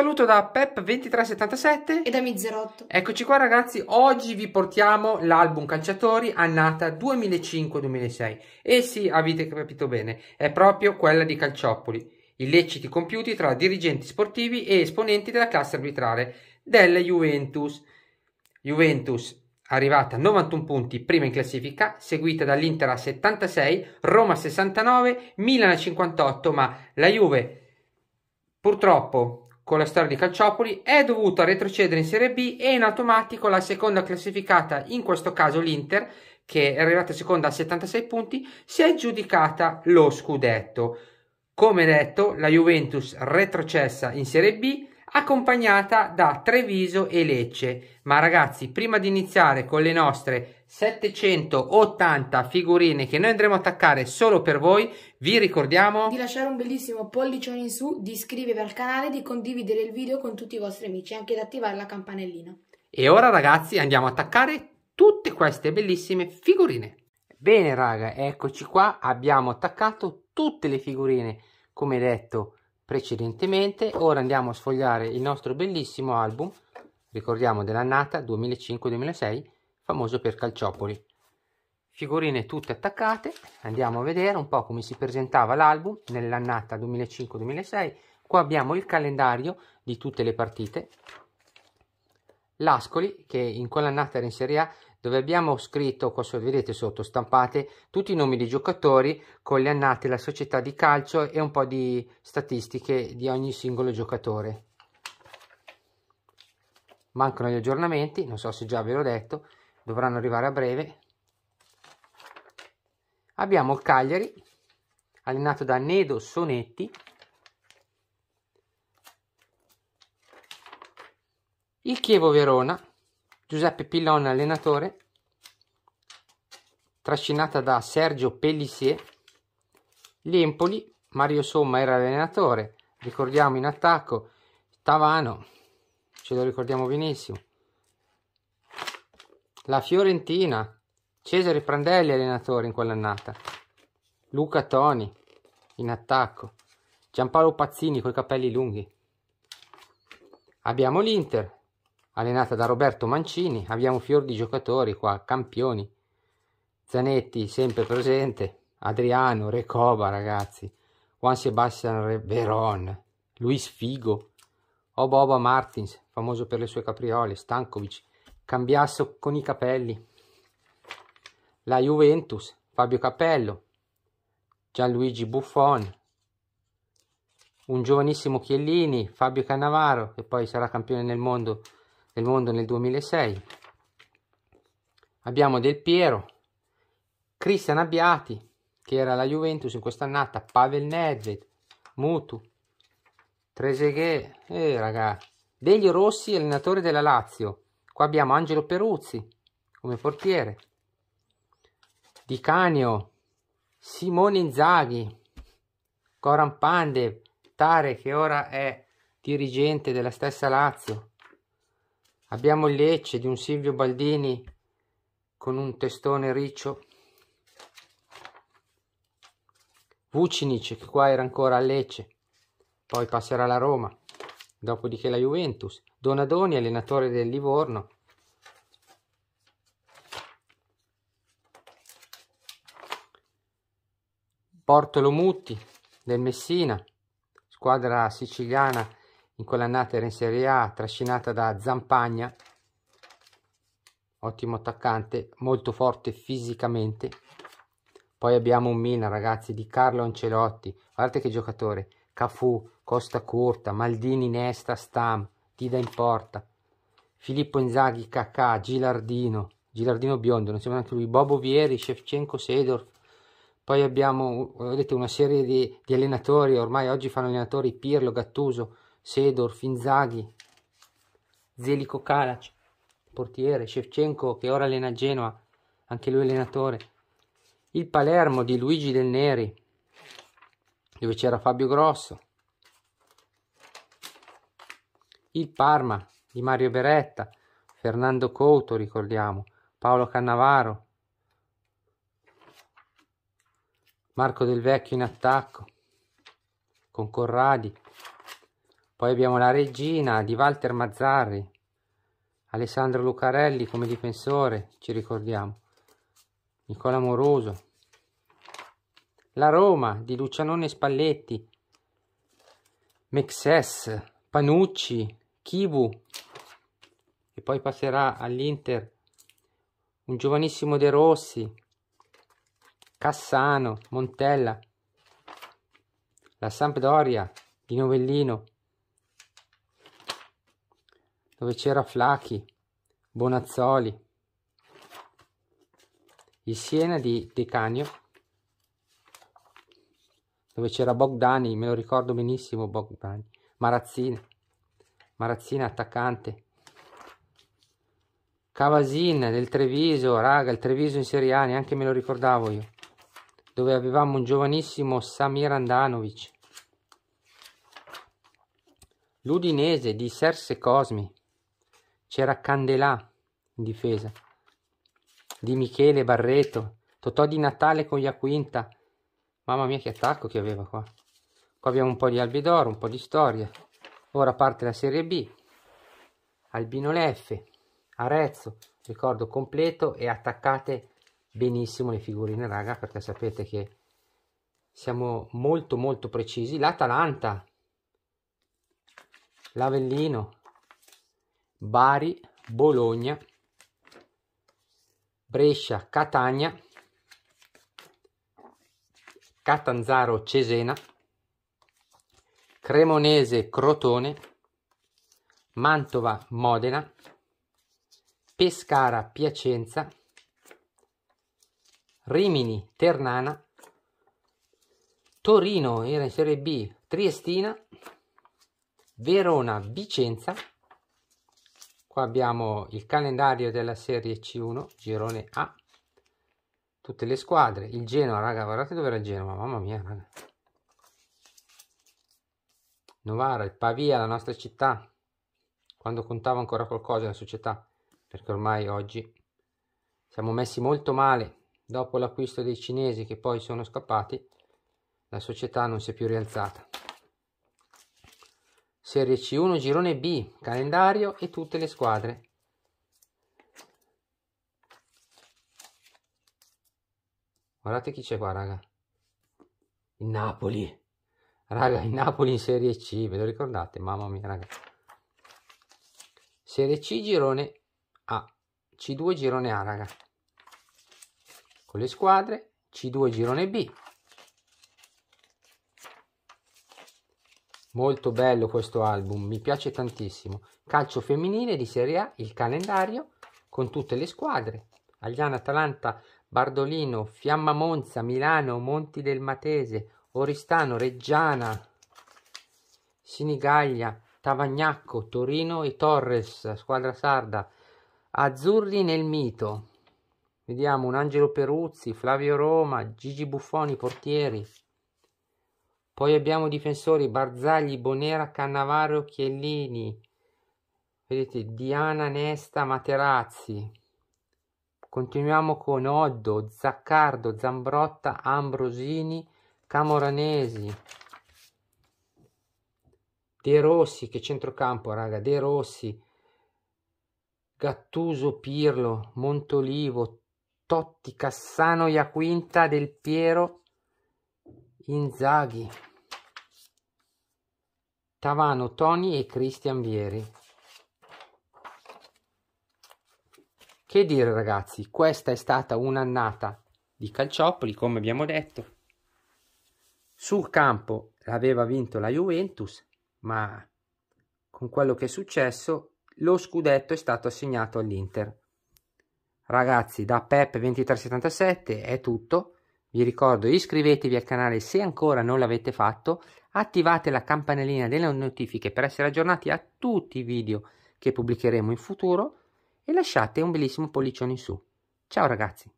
saluto da Pep2377 e da Mizzerotto. Eccoci qua ragazzi, oggi vi portiamo l'album Calciatori annata 2005-2006. E sì, avete capito bene, è proprio quella di Calciopoli. Illeciti compiuti tra dirigenti sportivi e esponenti della classe arbitrale della Juventus. Juventus arrivata a 91 punti, prima in classifica, seguita dall'Inter a 76, Roma a 69, Milan a 58, ma la Juve purtroppo con la storia di Calciopoli, è dovuta retrocedere in Serie B e in automatico la seconda classificata, in questo caso l'Inter, che è arrivata seconda a 76 punti, si è giudicata lo scudetto. Come detto, la Juventus retrocessa in Serie B, accompagnata da Treviso e Lecce. Ma ragazzi, prima di iniziare con le nostre 780 figurine che noi andremo a attaccare solo per voi, vi ricordiamo di lasciare un bellissimo pollicione in su, di iscrivervi al canale, di condividere il video con tutti i vostri amici e anche di attivare la campanellina. E ora ragazzi andiamo a attaccare tutte queste bellissime figurine. Bene raga, eccoci qua, abbiamo attaccato tutte le figurine, come detto, precedentemente. Ora andiamo a sfogliare il nostro bellissimo album, ricordiamo dell'annata 2005-2006, famoso per Calciopoli. Figurine tutte attaccate, andiamo a vedere un po' come si presentava l'album nell'annata 2005-2006. Qua abbiamo il calendario di tutte le partite. L'Ascoli, che in quell'annata era in Serie A, dove abbiamo scritto, qua vedete sotto stampate, tutti i nomi dei giocatori con le annate, la società di calcio e un po' di statistiche di ogni singolo giocatore. Mancano gli aggiornamenti, non so se già ve l'ho detto, dovranno arrivare a breve. Abbiamo il Cagliari, allenato da Nedo Sonetti, il Chievo Verona, Giuseppe Pillon allenatore, trascinata da Sergio Pellissier, l'Empoli, Mario Somma era allenatore, ricordiamo in attacco, Tavano, ce lo ricordiamo benissimo, la Fiorentina, Cesare Prandelli allenatore in quell'annata, Luca Toni in attacco, Giampaolo Pazzini coi capelli lunghi. Abbiamo l'Inter, allenata da Roberto Mancini, abbiamo fior di giocatori qua, campioni, Zanetti sempre presente, Adriano, Recoba ragazzi, Juan Sebastian Veron, Luis Figo, Oboba Martins, famoso per le sue capriole, Stankovic, Cambiasso con i capelli, la Juventus, Fabio Capello, Gianluigi Buffon, un giovanissimo Chiellini, Fabio Cannavaro, che poi sarà campione nel mondo nel mondo nel 2006. Abbiamo Del Piero, Cristian Abbiati, che era la Juventus in quest'annata, Pavel Nedved, Mutu, Treseghe, eh, ragazzi. Degli Rossi, allenatore della Lazio. Qua abbiamo Angelo Peruzzi come portiere. Di Canio, Simone Inzaghi, Coran Pandev, Tare che ora è dirigente della stessa Lazio. Abbiamo il Lecce di un Silvio Baldini con un testone riccio. Vucinic che qua era ancora a Lecce, poi passerà la Roma, dopodiché la Juventus. Donadoni, allenatore del Livorno. Portolo Mutti del Messina, squadra siciliana in quell'annata era in Serie A, trascinata da Zampagna, ottimo attaccante, molto forte fisicamente. Poi abbiamo un Mina, ragazzi, di Carlo Ancelotti, guardate che giocatore, Cafu, Costa Curta, Maldini, Nesta, Stam, Tida in porta, Filippo Inzaghi, Cacà, Gilardino, Gilardino Biondo, non sembra neanche lui, Bobo Vieri, Shevchenko, Sedorf. poi abbiamo vedete, eh, una serie di, di, allenatori, ormai oggi fanno allenatori Pirlo, Gattuso, Sedor, Finzaghi, Zelico Kalac, portiere, Shevchenko che ora allena Genoa, anche lui allenatore, il Palermo di Luigi Del Neri, dove c'era Fabio Grosso, il Parma di Mario Beretta, Fernando Couto, ricordiamo, Paolo Cannavaro, Marco Del Vecchio in attacco, con Corradi, poi abbiamo la regina di Walter Mazzarri, Alessandro Lucarelli come difensore, ci ricordiamo, Nicola Moroso, la Roma di Lucianone Spalletti, Mexes, Panucci, Kibu e poi passerà all'Inter un giovanissimo De Rossi, Cassano, Montella, la Sampdoria di Novellino, dove c'era Flachi, Bonazzoli, il Siena di De Canio, dove c'era Bogdani, me lo ricordo benissimo Bogdani, Marazzina, Marazzina attaccante, Cavasin del Treviso, raga, il Treviso in Serie A, neanche me lo ricordavo io, dove avevamo un giovanissimo Samir Andanovic, l'Udinese di Serse Cosmi, c'era Candelà in difesa, Di Michele Barreto, Totò di Natale con Iaquinta, mamma mia che attacco che aveva qua. Qua abbiamo un po' di Albidoro, un po' di storia, ora parte la Serie B, Albino Leffe, Arezzo, ricordo completo e attaccate benissimo le figurine raga perché sapete che siamo molto molto precisi l'Atalanta l'Avellino Bari, Bologna, Brescia, Catania, Catanzaro, Cesena, Cremonese, Crotone, Mantova, Modena, Pescara, Piacenza, Rimini, Ternana, Torino era in Serie B, Triestina, Verona, Vicenza, qua abbiamo il calendario della serie C1 girone A tutte le squadre il Genoa raga guardate dove era il Genoa mamma mia raga Novara il Pavia la nostra città quando contava ancora qualcosa la società perché ormai oggi siamo messi molto male dopo l'acquisto dei cinesi che poi sono scappati la società non si è più rialzata Serie C1 girone B, calendario e tutte le squadre. Guardate chi c'è qua, raga. Il Napoli. Raga, il Napoli in Serie C, ve lo ricordate? Mamma mia, raga. Serie C girone A. C2 girone A, raga. Con le squadre, C2 girone B, Molto bello questo album, mi piace tantissimo. Calcio femminile di Serie A, il calendario con tutte le squadre. Agliana, Atalanta, Bardolino, Fiamma Monza, Milano, Monti del Matese, Oristano, Reggiana, Sinigaglia, Tavagnacco, Torino e Torres, squadra sarda, Azzurri nel mito. Vediamo un Angelo Peruzzi, Flavio Roma, Gigi Buffoni, portieri. Poi abbiamo difensori Barzagli, Bonera, Cannavaro, Chiellini, vedete Diana, Nesta, Materazzi. Continuiamo con Oddo, Zaccardo, Zambrotta, Ambrosini, Camoranesi, De Rossi, che centrocampo raga, De Rossi, Gattuso, Pirlo, Montolivo, Totti, Cassano, Iaquinta, Del Piero, Inzaghi, Tavano, Toni e Cristian Vieri. Che dire ragazzi, questa è stata un'annata di Calciopoli, come abbiamo detto. Sul campo l'aveva vinto la Juventus, ma con quello che è successo lo scudetto è stato assegnato all'Inter. Ragazzi, da Pep 2377 è tutto. Vi ricordo iscrivetevi al canale se ancora non l'avete fatto, attivate la campanellina delle notifiche per essere aggiornati a tutti i video che pubblicheremo in futuro e lasciate un bellissimo pollicione in su. Ciao ragazzi!